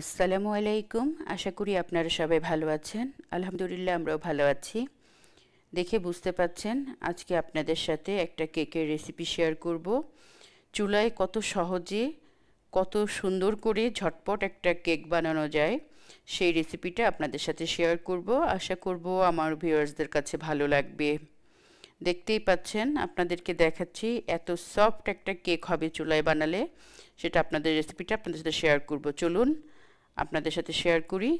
আসসালামু আলাইকুম আশা করি আপনারা সবাই ভালো আছেন আলহামদুলিল্লাহ আমরাও ভালো আছি দেখে বুঝতে পাচ্ছেন আজকে আপনাদের সাথে একটা কেকের রেসিপি শেয়ার করব চুলায় কত সহজে কত সুন্দর করে ঝটপট একটা কেক বানানো যায় সেই রেসিপিটা আপনাদের সাথে শেয়ার করব আশা করব আমার ভিউয়ার্সদের কাছে ভালো লাগবে দেখতেই পাচ্ছেন আপনাদেরকে দেখাচ্ছি এত সফট একটা কেক হবে চুলায় বানালে সেটা আপনাদের রেসিপিটা আপনাদের সাথে শেয়ার করব চলুন আপনাদের সাথে শেয়ার করি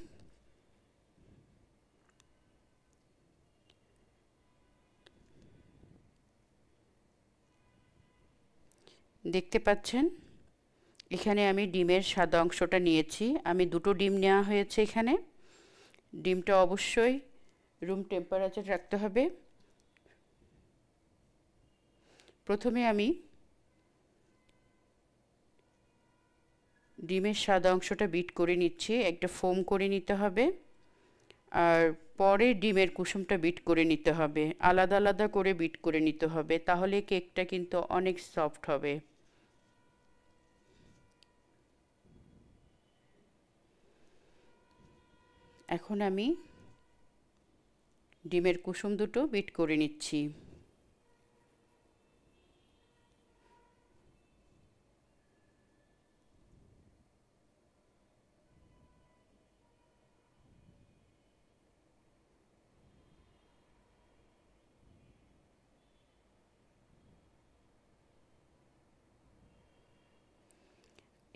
দেখতে পাচ্ছেন এখানে আমি ডিমের সাদা অংশটা নিয়েছি আমি দুটো ডিম নেওয়া হয়েছে এখানে ডিমটা অবশ্যই রুম টেম্পারেচার রাখতে হবে প্রথমে আমি ডিমের সাদা অংশটা বিট করে নিচ্ছি একটা ফোম করে নিতে হবে আর পরে ডিমের কুসুমটা বিট করে নিতে হবে আলাদা আলাদা করে বিট করে নিতে হবে তাহলে কেকটা কিন্তু অনেক সফট হবে এখন আমি ডিমের কুসুম দুটো বিট করে নিচ্ছি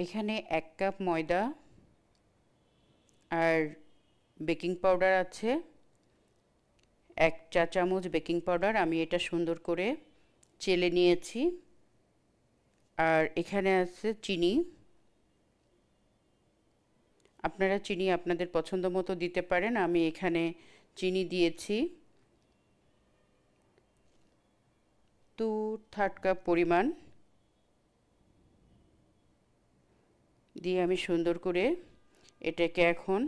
এখানে এক কাপ ময়দা আর বেকিং পাউডার আছে এক চা চামচ বেকিং পাউডার আমি এটা সুন্দর করে চেলে নিয়েছি আর এখানে আছে চিনি আপনারা চিনি আপনাদের পছন্দ মতো দিতে পারেন আমি এখানে চিনি দিয়েছি টু থার্ড কাপ পরিমাণ দিয়ে আমি সুন্দর করে এটাকে এখন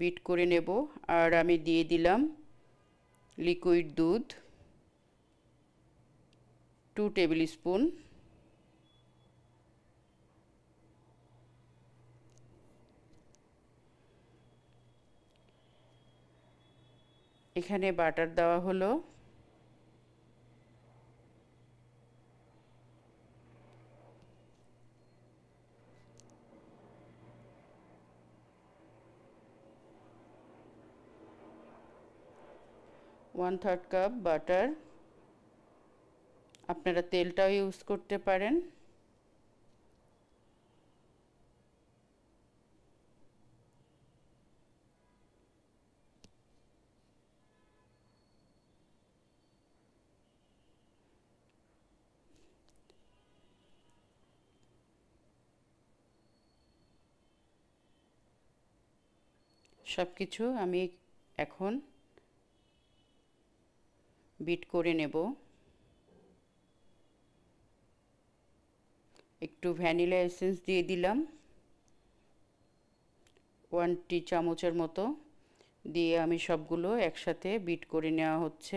বিট করে নেব আর আমি দিয়ে দিলাম লিকুইড দুধ টু টেবিল স্পুন এখানে বাটার দেওয়া হলো ওয়ান থার্ড কাপ বাটার আপনারা তেলটাও ইউজ করতে পারেন সব কিছু আমি এখন বিট করে নেব একটু ভ্যানিলা এসেন্স দিয়ে দিলাম ওয়ানটি চামচের মতো দিয়ে আমি সবগুলো একসাথে বিট করে নেওয়া হচ্ছে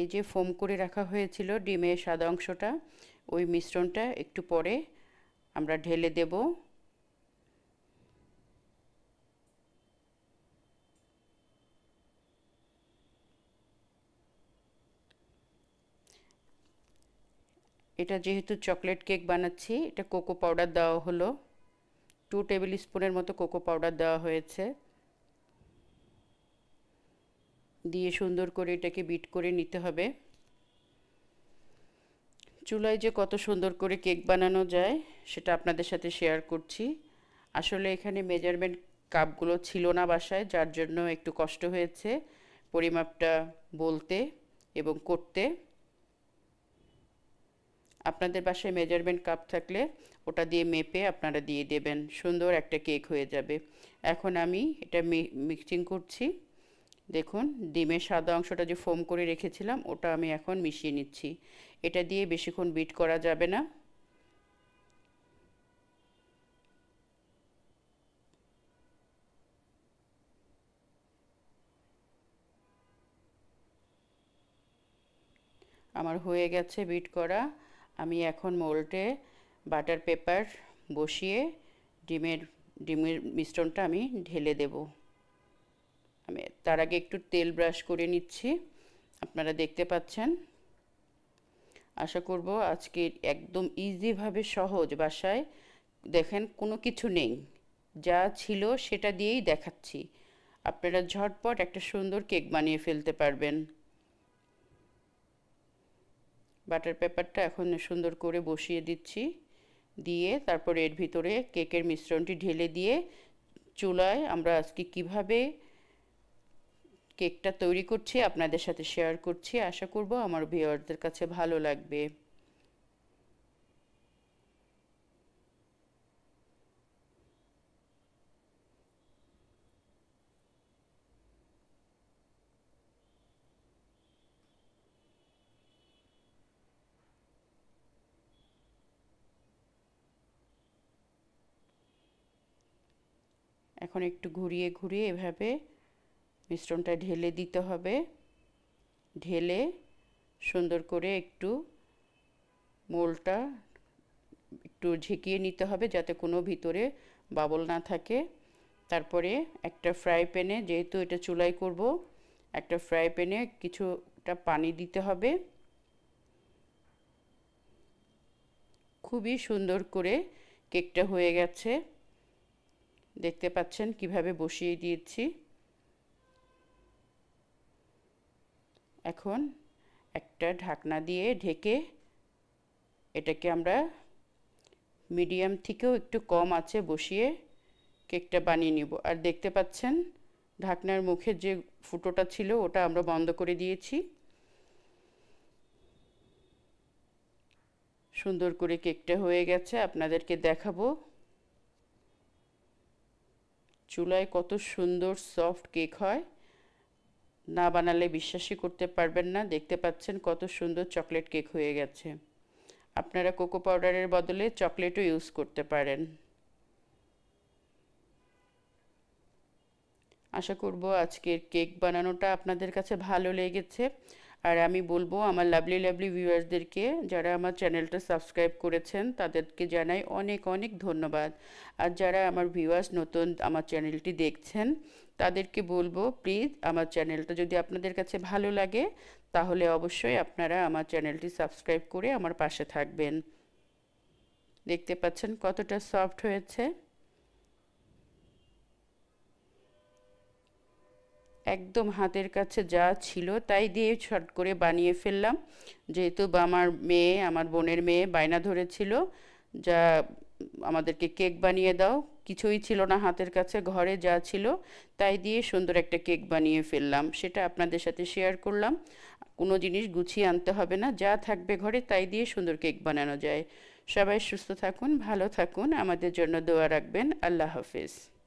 এই যে ফোম করে রাখা হয়েছিল ডিমের সাদা অংশটা ওই মিশ্রণটা একটু পরে আমরা ঢেলে দেব এটা যেহেতু চকলেট কেক বানাচ্ছি এটা কোকো পাউডার দেওয়া হলো টু টেবিল স্পুনের মতো কোকো পাউডার দেওয়া হয়েছে দিয়ে সুন্দর করে এটাকে বিট করে নিতে হবে চুলায় যে কত সুন্দর করে কেক বানানো যায় সেটা আপনাদের সাথে শেয়ার করছি আসলে এখানে মেজারমেন্ট কাপগুলো ছিল না বাসায় যার জন্য একটু কষ্ট হয়েছে পরিমাপটা বলতে এবং করতে আপনাদের বাসায় মেজারমেন্ট কাপ থাকলে ওটা দিয়ে মেপে আপনারা দিয়ে দেবেন সুন্দর একটা কেক হয়ে যাবে এখন আমি এটা মিক্সিং করছি দেখুন ডিমের সাদা অংশটা যে ফোম করে রেখেছিলাম ওটা আমি এখন মিশিয়ে নিচ্ছি এটা দিয়ে বেশিক্ষণ বিট করা যাবে না আমার হয়ে গেছে বিট করা আমি এখন মোল্টে বাটার পেপার বসিয়ে ডিমের ডিমের মিশ্রণটা আমি ঢেলে দেবো আমি তার আগে একটু তেল ব্রাশ করে নিচ্ছি আপনারা দেখতে পাচ্ছেন আশা করব আজকে একদম ইজিভাবে সহজ বাসায় দেখেন কোনো কিছু নেই যা ছিল সেটা দিয়েই দেখাচ্ছি আপনারা ঝটপট একটা সুন্দর কেক বানিয়ে ফেলতে পারবেন বাটার পেপারটা এখন সুন্দর করে বসিয়ে দিচ্ছি দিয়ে তারপরে এর ভিতরে কেকের মিশ্রণটি ঢেলে দিয়ে চুলায় আমরা আজকে কিভাবে কেকটা তৈরি করছি আপনাদের সাথে শেয়ার করছি আশা করব আমার ভিওয়ারদের কাছে ভালো লাগবে এখন একটু ঘুরিয়ে ঘুরিয়ে এভাবে মিশ্রণটা ঢেলে দিতে হবে ঢেলে সুন্দর করে একটু মোলটা একটু ঝেঁকিয়ে নিতে হবে যাতে কোনো ভিতরে বাবল না থাকে তারপরে একটা ফ্রাই প্যানে যেহেতু এটা চুলাই করব একটা ফ্রাই প্যানে কিছুটা পানি দিতে হবে খুবই সুন্দর করে কেকটা হয়ে গেছে দেখতে পাচ্ছেন কিভাবে বসিয়ে দিয়েছি এখন একটা ঢাকনা দিয়ে ঢেকে এটাকে আমরা মিডিয়াম থেকেও একটু কম আছে বসিয়ে কেকটা বানিয়ে নিব আর দেখতে পাচ্ছেন ঢাকনার মুখে যে ফুটোটা ছিল ওটা আমরা বন্ধ করে দিয়েছি সুন্দর করে কেকটা হয়ে গেছে আপনাদেরকে দেখাবো চুলায় কত সুন্দর সফট কেক হয় না বানালে বিশ্বাসই করতে পারবেন না দেখতে পাচ্ছেন কত সুন্দর চকলেট কেক হয়ে গেছে আপনারা কোকো পাউডারের বদলে চকলেটও ইউজ করতে পারেন আশা করব আজকের কেক বানানোটা আপনাদের কাছে ভালো লেগেছে আর আমি বলবো আমার লাভলি লাভলি ভিউয়ার্সদেরকে যারা আমার চ্যানেলটা সাবস্ক্রাইব করেছেন তাদেরকে জানাই অনেক অনেক ধন্যবাদ আর যারা আমার ভিউয়ার্স নতুন আমার চ্যানেলটি দেখছেন তাদেরকে বলবো প্লিজ আমার চ্যানেলটা যদি আপনাদের কাছে ভালো লাগে তাহলে অবশ্যই আপনারা আমার চ্যানেলটি সাবস্ক্রাইব করে আমার পাশে থাকবেন দেখতে পাচ্ছেন কতটা সফট হয়েছে একদম হাতের কাছে যা ছিল তাই দিয়ে শর্ট করে বানিয়ে ফেললাম যেহেতু আমার মেয়ে আমার বোনের মেয়ে বায়না ধরেছিল যা আমাদেরকে কেক বানিয়ে দাও কিছুই ছিল না হাতের কাছে ঘরে যা ছিল তাই দিয়ে সুন্দর একটা কেক বানিয়ে ফেললাম সেটা আপনাদের সাথে শেয়ার করলাম কোনো জিনিস গুছিয়ে আনতে হবে না যা থাকবে ঘরে তাই দিয়ে সুন্দর কেক বানানো যায় সবাই সুস্থ থাকুন ভালো থাকুন আমাদের জন্য দোয়া রাখবেন আল্লাহ হাফেজ